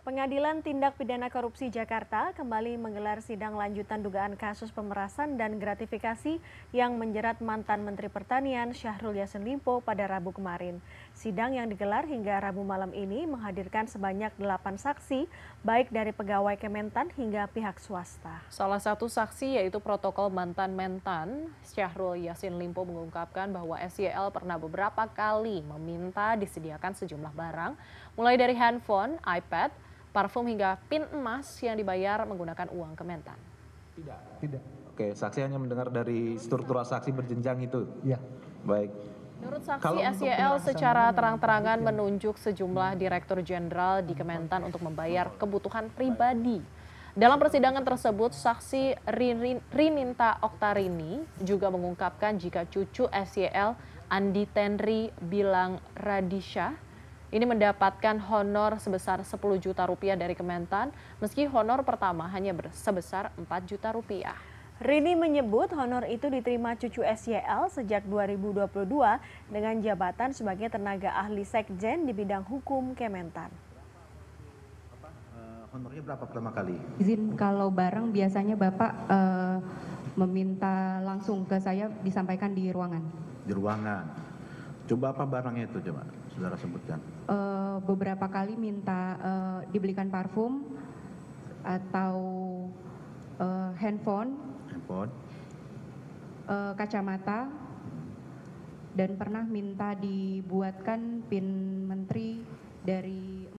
Pengadilan Tindak Pidana Korupsi Jakarta kembali menggelar sidang lanjutan dugaan kasus pemerasan dan gratifikasi yang menjerat mantan Menteri Pertanian Syahrul Yassin Limpo pada Rabu kemarin. Sidang yang digelar hingga Rabu malam ini menghadirkan sebanyak 8 saksi, baik dari pegawai Kementan hingga pihak swasta. Salah satu saksi yaitu protokol mantan Mentan, Syahrul Yassin Limpo mengungkapkan bahwa SYL pernah beberapa kali meminta disediakan sejumlah barang, mulai dari handphone, iPad, parfum hingga pin emas yang dibayar menggunakan uang kementan. Tidak. Tidak. Oke, saksi hanya mendengar dari struktural saksi berjenjang itu. Ya. Baik. Menurut saksi, SYL secara terang-terangan menunjuk sejumlah direktur jenderal di Kementan untuk membayar kebutuhan pribadi. Dalam persidangan tersebut, saksi Rininta Oktarini juga mengungkapkan jika cucu SYL Andi Tenri Bilang Radisha ini mendapatkan honor sebesar 10 juta rupiah dari Kementan, meski honor pertama hanya sebesar 4 juta rupiah. Rini menyebut honor itu diterima cucu SYL sejak 2022 dengan jabatan sebagai tenaga ahli sekjen di bidang hukum Kementan. Eh, honornya berapa pertama kali? Izin kalau barang biasanya Bapak eh, meminta langsung ke saya disampaikan di ruangan. Di ruangan. Coba apa barangnya itu coba saudara sebutkan? Uh, beberapa kali minta uh, dibelikan parfum atau uh, handphone, handphone, uh, kacamata, dan pernah minta dibuatkan pin menteri dari